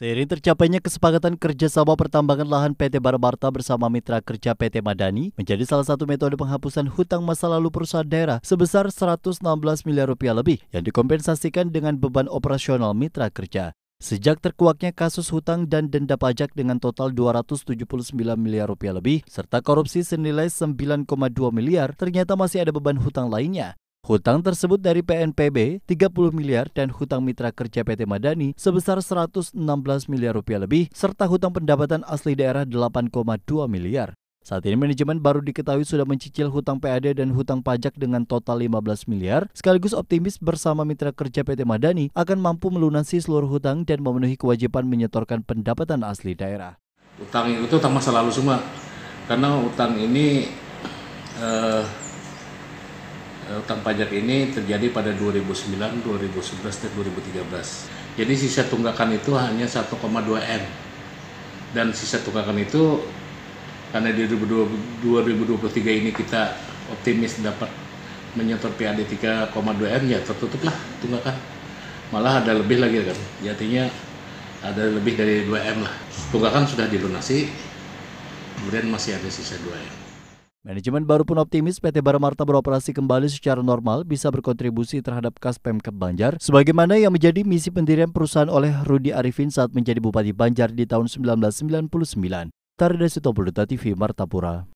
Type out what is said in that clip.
Seiring tercapainya kesepakatan kerjasama pertambangan lahan PT Barabarta bersama mitra kerja PT Madani menjadi salah satu metode penghapusan hutang masa lalu perusahaan daerah sebesar 116 miliar rupiah lebih yang dikompensasikan dengan beban operasional mitra kerja. Sejak terkuaknya kasus hutang dan denda pajak dengan total 279 miliar rupiah lebih, serta korupsi senilai 9,2 miliar, ternyata masih ada beban hutang lainnya. Hutang tersebut dari PNPB 30 miliar dan hutang mitra kerja PT Madani sebesar 116 miliar rupiah lebih serta hutang pendapatan asli daerah 8,2 miliar. Saat ini manajemen baru diketahui sudah mencicil hutang PAD dan hutang pajak dengan total 15 miliar, sekaligus optimis bersama mitra kerja PT Madani akan mampu melunasi seluruh hutang dan memenuhi kewajiban menyetorkan pendapatan asli daerah. Hutang itu hutang masa lalu semua, karena hutang ini eh, Eh, utang pajak ini terjadi pada 2009, 2011, dan 2013. Jadi sisa tunggakan itu hanya 1,2 M. Dan sisa tunggakan itu karena di 2023 ini kita optimis dapat menyetor PAD 3,2 M ya tertutup tunggakan. Malah ada lebih lagi kan. Jadinya ya, ada lebih dari 2 M lah. Tunggakan sudah dilunasi, kemudian masih ada sisa 2 M. Manajemen baru pun optimis PT Baramarta beroperasi kembali secara normal bisa berkontribusi terhadap kas pemkab Banjar, sebagaimana yang menjadi misi pendirian perusahaan oleh Rudi Arifin saat menjadi Bupati Banjar di tahun 1999. Tarda Sitompul, TV, Martapura.